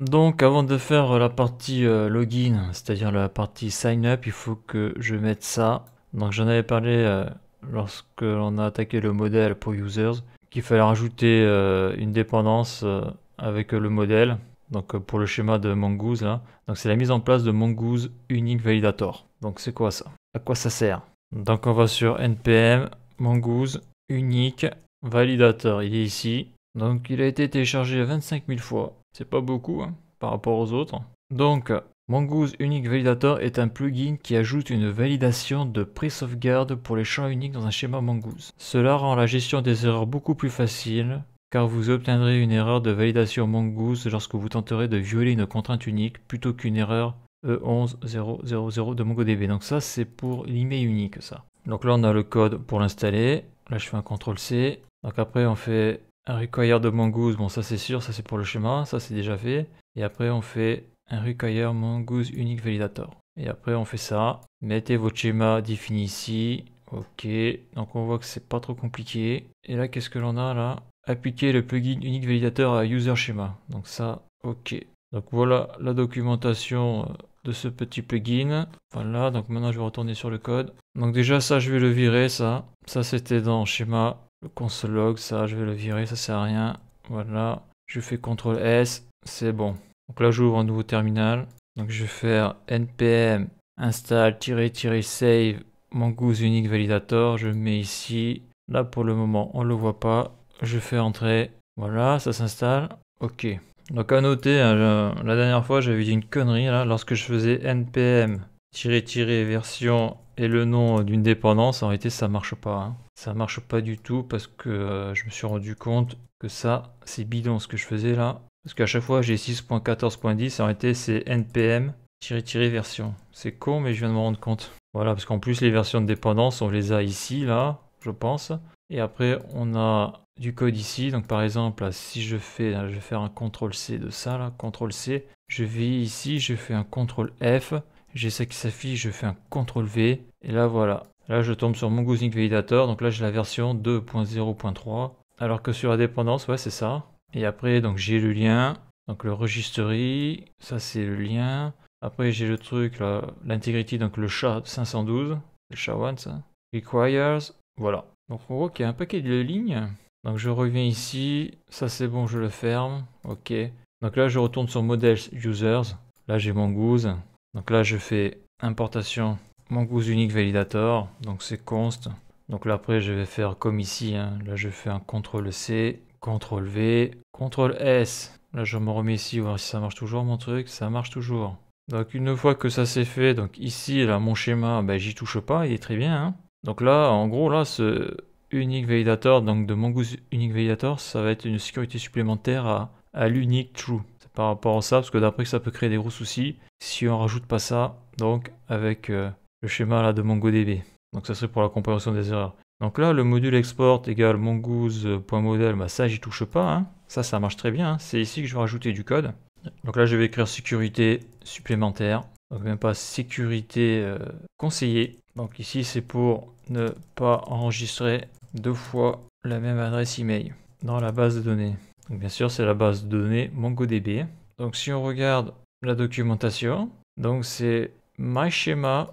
Donc avant de faire la partie euh, login, c'est-à-dire la partie sign up, il faut que je mette ça. Donc j'en avais parlé euh, lorsque l'on a attaqué le modèle pour users, qu'il fallait rajouter euh, une dépendance avec le modèle, donc pour le schéma de Mongoose là. Donc c'est la mise en place de Mongoose Unique Validator. Donc c'est quoi ça À quoi ça sert Donc on va sur npm Mongoose Unique Validator, il est ici. Donc il a été téléchargé 25 000 fois c'est pas beaucoup hein, par rapport aux autres. Donc, euh, Mongoose Unique Validator est un plugin qui ajoute une validation de pré-sauvegarde pour les champs uniques dans un schéma Mongoose. Cela rend la gestion des erreurs beaucoup plus facile, car vous obtiendrez une erreur de validation Mongoose lorsque vous tenterez de violer une contrainte unique plutôt qu'une erreur E11000 de MongoDB. Donc ça, c'est pour l'email unique, ça. Donc là, on a le code pour l'installer. Là, je fais un CTRL-C. Donc après, on fait un require de mongoose, bon ça c'est sûr, ça c'est pour le schéma, ça c'est déjà fait. Et après on fait un require mongoose unique validator. Et après on fait ça, mettez votre schéma défini ici, ok, donc on voit que c'est pas trop compliqué. Et là qu'est-ce que l'on a là Appliquer le plugin unique validator à user schéma, donc ça, ok. Donc voilà la documentation euh, de ce petit plugin. Voilà, donc maintenant je vais retourner sur le code. Donc déjà ça je vais le virer ça. Ça c'était dans schéma console log ça, je vais le virer, ça sert à rien. Voilà. Je fais CTRL S, c'est bon. Donc là, j'ouvre un nouveau terminal. Donc je vais faire npm install-save mongoose unique validator. Je mets ici. Là, pour le moment, on le voit pas. Je fais entrer. Voilà, ça s'installe. OK. Donc à noter, hein, la dernière fois, j'avais dit une connerie. Là, lorsque je faisais npm-version et le nom d'une dépendance, en réalité, ça marche pas. Hein. Ça marche pas du tout parce que euh, je me suis rendu compte que ça, c'est bidon ce que je faisais là. Parce qu'à chaque fois, j'ai 6.14.10, en été c'est NPM version. C'est con, mais je viens de me rendre compte. Voilà, parce qu'en plus, les versions de dépendance, on les a ici, là, je pense. Et après, on a du code ici. Donc, par exemple, si je fais, je vais faire un CTRL-C de ça, là, CTRL-C. Je vais ici, je fais un CTRL-F. J'ai ça qui s'affiche, je fais un CTRL-V. Et là, voilà. Là, je tombe sur Mongoosing Validator, donc là, j'ai la version 2.0.3. Alors que sur la dépendance, ouais, c'est ça. Et après, donc j'ai le lien, donc le registry, ça c'est le lien. Après, j'ai le truc, l'intégrité, donc le chat 512, le SHA-1, ça. Requires, voilà. Donc on voit qu'il y a un paquet de lignes. Donc je reviens ici, ça c'est bon, je le ferme, ok. Donc là, je retourne sur Models Users, là j'ai mon goose. Donc là, je fais importation mon unique validator, donc c'est const. Donc là après je vais faire comme ici, hein. là je fais un CTRL C, CTRL V, CTRL S. Là je me remets ici, voir si ça marche toujours mon truc, ça marche toujours. Donc une fois que ça c'est fait, donc ici là mon schéma, ben, j'y touche pas, il est très bien. Hein. Donc là en gros là ce unique validator, donc de mongoose unique validator, ça va être une sécurité supplémentaire à, l'unique true par rapport à ça, parce que d'après ça peut créer des gros soucis si on rajoute pas ça, donc avec euh, schéma là de MongoDB. Donc ça serait pour la compréhension des erreurs. Donc là, le module export égale mongoose.model, bah ça j'y touche pas. Hein. Ça, ça marche très bien. Hein. C'est ici que je vais rajouter du code. Donc là, je vais écrire sécurité supplémentaire. Donc même pas sécurité euh, conseillée. Donc ici, c'est pour ne pas enregistrer deux fois la même adresse email dans la base de données. Donc bien sûr, c'est la base de données MongoDB. Donc si on regarde la documentation, donc c'est my schéma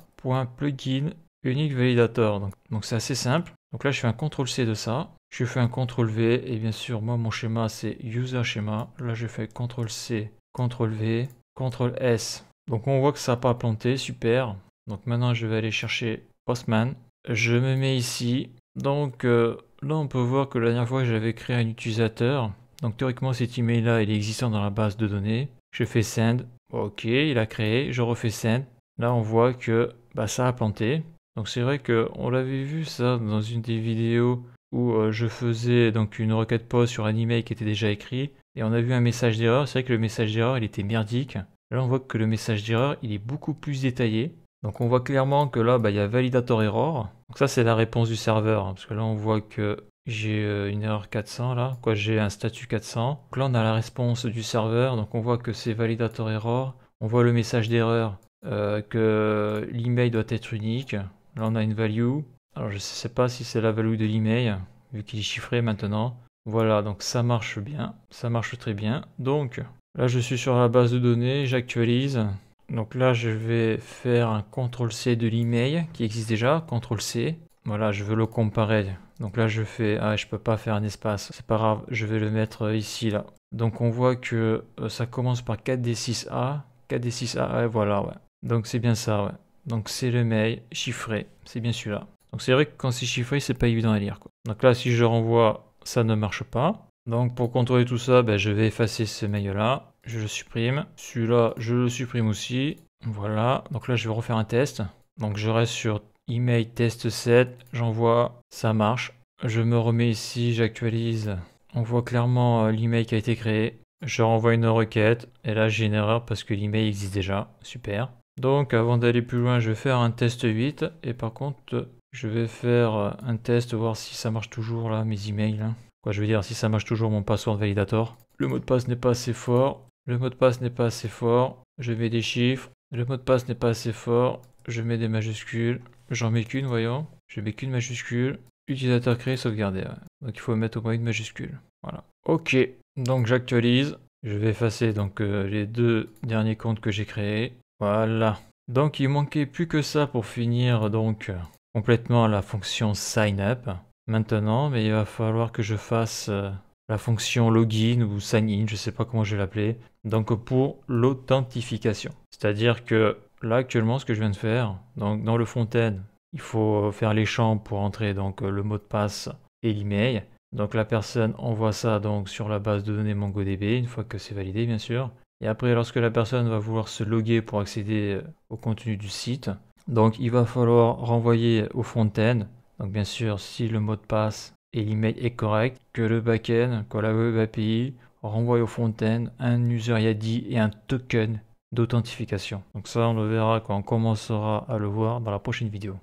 plugin unique validator. Donc c'est assez simple. Donc là, je fais un CTRL-C de ça. Je fais un CTRL-V et bien sûr, moi, mon schéma, c'est user schéma. Là, je fais CTRL-C, CTRL-V, CTRL-S. Donc on voit que ça n'a pas planté, super. Donc maintenant, je vais aller chercher Postman. Je me mets ici. Donc euh, là, on peut voir que la dernière fois, j'avais créé un utilisateur. Donc théoriquement, cet email-là, il est existant dans la base de données. Je fais send. Ok, il a créé. Je refais send. Là, on voit que bah, ça a planté. Donc c'est vrai on l'avait vu ça dans une des vidéos où euh, je faisais donc une requête post sur un email qui était déjà écrit et on a vu un message d'erreur. C'est vrai que le message d'erreur il était merdique. Là on voit que le message d'erreur il est beaucoup plus détaillé. Donc on voit clairement que là bah, il y a validator error. Donc ça c'est la réponse du serveur hein, parce que là on voit que j'ai euh, une erreur 400 là, quoi j'ai un statut 400. Donc là on a la réponse du serveur donc on voit que c'est validator error. On voit le message d'erreur euh, que l'email doit être unique. Là, on a une value. Alors, je ne sais pas si c'est la value de l'email, vu qu'il est chiffré maintenant. Voilà, donc ça marche bien. Ça marche très bien. Donc, là, je suis sur la base de données, j'actualise. Donc là, je vais faire un CTRL-C de l'email qui existe déjà, CTRL-C. Voilà, je veux le comparer. Donc là, je fais, ah, je peux pas faire un espace. C'est pas grave, je vais le mettre ici, là. Donc on voit que euh, ça commence par 4D6A. 4D6A, voilà, ouais. Donc c'est bien ça, ouais. Donc c'est le mail chiffré, c'est bien celui-là. Donc c'est vrai que quand c'est chiffré, c'est pas évident à lire. Quoi. Donc là, si je renvoie, ça ne marche pas. Donc pour contrôler tout ça, ben, je vais effacer ce mail-là. Je le supprime. Celui-là, je le supprime aussi. Voilà. Donc là, je vais refaire un test. Donc je reste sur email test 7. J'envoie, ça marche. Je me remets ici, j'actualise. On voit clairement euh, l'email qui a été créé. Je renvoie une requête. Et là, j'ai une erreur parce que l'email existe déjà. Super. Donc avant d'aller plus loin, je vais faire un test 8 et par contre, je vais faire un test, voir si ça marche toujours là, mes emails. Hein. Quoi, je veux dire, si ça marche toujours mon password validator. Le mot de passe n'est pas assez fort. Le mot de passe n'est pas assez fort. Je mets des chiffres. Le mot de passe n'est pas assez fort. Je mets des majuscules. J'en mets qu'une, voyons. Je mets qu'une majuscule. Utilisateur créé, sauvegardé. Donc il faut mettre au moins une majuscule. Voilà. Ok. Donc j'actualise. Je vais effacer donc euh, les deux derniers comptes que j'ai créés. Voilà. Donc il manquait plus que ça pour finir donc complètement la fonction sign up. Maintenant, mais il va falloir que je fasse euh, la fonction login ou sign in, je ne sais pas comment je vais l'appeler. Donc pour l'authentification. C'est-à-dire que là actuellement ce que je viens de faire, donc dans le front-end, il faut faire les champs pour entrer donc le mot de passe et l'email. Donc la personne envoie ça donc sur la base de données MongoDB une fois que c'est validé bien sûr et après, lorsque la personne va vouloir se loguer pour accéder euh, au contenu du site, donc il va falloir renvoyer au front-end. Donc bien sûr, si le mot de passe et l'email est correct, que le back-end, que la web API renvoie au front-end un user ID et un token d'authentification. Donc ça, on le verra quand on commencera à le voir dans la prochaine vidéo.